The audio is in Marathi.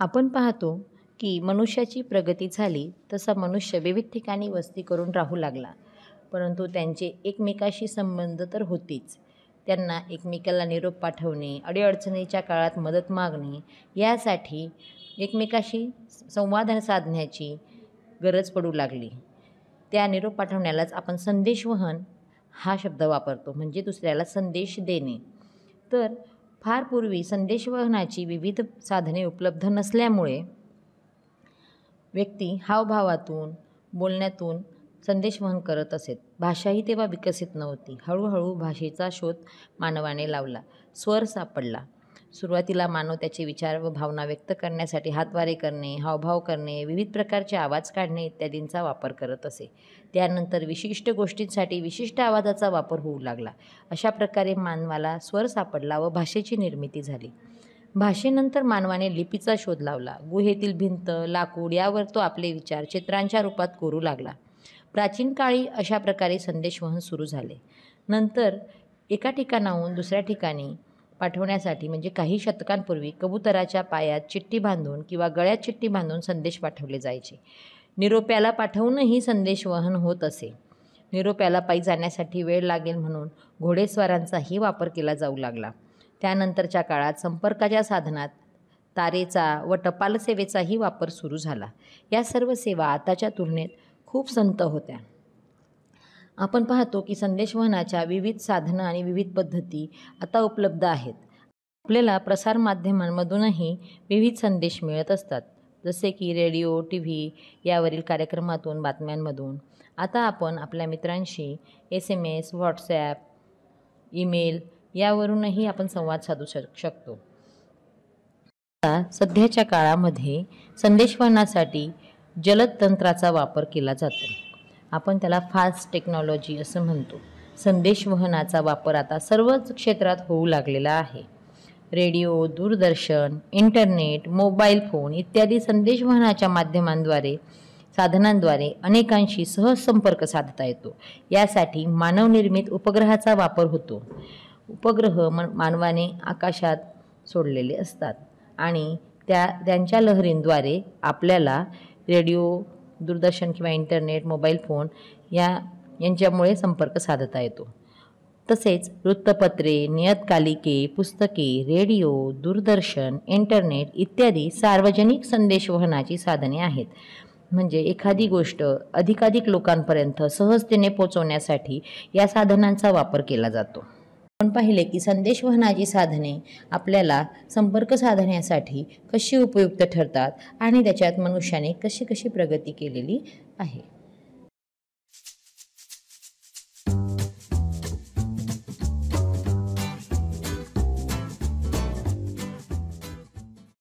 आपण पाहतो की मनुष्याची प्रगती झाली तसा मनुष्य विविध ठिकाणी वस्ती करून राहू लागला परंतु त्यांचे एकमेकाशी संबंध तर होतीच त्यांना एकमेकाला निरोप पाठवणे अडीअडचणीच्या काळात मदत मागणे यासाठी एकमेकाशी संवाद साधण्याची गरज पडू लागली त्या निरोप पाठवण्यालाच आपण संदेशवहन हा शब्द वापरतो म्हणजे दुसऱ्याला संदेश देणे तर फार पूर्वी संदेशवहनाची विविध साधने उपलब्ध नसल्यामुळे व्यक्ती हावभावातून बोलण्यातून संदेशवहन करत असेत भाषाही तेव्हा विकसित नव्हती हळूहळू भाषेचा शोध मानवाने लावला स्वर सापडला सुरुवातीला मानव त्याचे विचार व भावना व्यक्त करण्यासाठी हातवारे करणे हावभाव करणे विविध प्रकारचे आवाज काढणे इत्यादींचा वापर करत असे त्यानंतर विशिष्ट गोष्टींसाठी विशिष्ट आवाजाचा वापर होऊ लागला अशा प्रकारे मानवाला स्वर सापडला व भाषेची निर्मिती झाली भाषेनंतर मानवाने लिपीचा शोध लावला गुहेतील भिंत लाकूड यावर तो आपले विचार चित्रांच्या रूपात कोरू लागला प्राचीन काळी अशा प्रकारे संदेशवहन सुरू झाले नंतर एका ठिकाणाहून दुसऱ्या ठिकाणी पाठवण्यासाठी म्हणजे काही शतकांपूर्वी कबुतराच्या पायात चिठ्ठी बांधून किंवा गळ्यात चिठ्ठी बांधून संदेश पाठवले जायचे निरोप्याला पाठवूनही संदेश वहन होत असे निरोप्याला पायी जाण्यासाठी वेळ लागेल म्हणून घोडेस्वारांचाही वापर केला जाऊ लागला त्यानंतरच्या काळात संपर्काच्या साधनात तारेचा व टपाल सेवेचाही वापर सुरू झाला या सर्व सेवा आताच्या तुलनेत खूप संत होत्या आपण पाहतो की संदेशवहनाच्या विविध साधनं आणि विविध पद्धती आता उपलब्ध आहेत आपल्याला प्रसारमाध्यमांमधूनही विविध संदेश मिळत असतात जसे की रेडिओ टी व्ही यावरील कार्यक्रमातून बातम्यांमधून आता आपण आपल्या मित्रांशी S M S WhatsApp email यावरूनही आपण संवाद साधू शक शकतो आता सध्याच्या काळामध्ये संदेशवहनासाठी जलद तंत्राचा वापर केला जातो आपण त्याला फास्ट टेक्नॉलॉजी असं म्हणतो संदेशवहनाचा वापर आता सर्वच क्षेत्रात होऊ लागलेला आहे रेडिओ दूरदर्शन इंटरनेट मोबाईल फोन इत्यादी संदेशवहनाच्या माध्यमांद्वारे साधनांद्वारे अनेकांशी सहज संपर्क साधता येतो यासाठी मानवनिर्मित उपग्रहाचा वापर होतो उपग्रह मन मानवाने आकाशात सोडलेले असतात आणि त्या त्यांच्या लहरींद्वारे आपल्याला रेडिओ दूरदर्शन किंवा इंटरनेट मोबाईल फोन या यांच्यामुळे संपर्क साधता येतो तसेच वृत्तपत्रे नियतकालिके पुस्तके रेडिओ दूरदर्शन इंटरनेट इत्यादी सार्वजनिक संदेशवहनाची साधने आहेत म्हणजे एखादी गोष्ट अधिकाधिक लोकांपर्यंत सहजतेने पोचवण्यासाठी या साधनांचा वापर केला जातो आपण पाहिले की संदेशवहनाची साधने आपल्याला संपर्क साधण्यासाठी कशी उपयुक्त ठरतात आणि त्याच्यात मनुष्याने कशी कशी प्रगती केलेली आहे